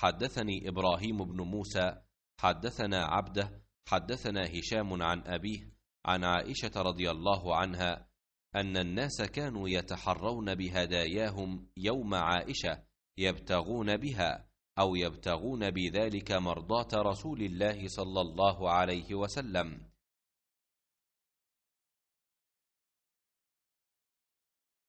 حدثني إبراهيم بن موسى حدثنا عبده حدثنا هشام عن أبيه عن عائشة رضي الله عنها أن الناس كانوا يتحرون بهداياهم يوم عائشة يبتغون بها أو يبتغون بذلك مرضاة رسول الله صلى الله عليه وسلم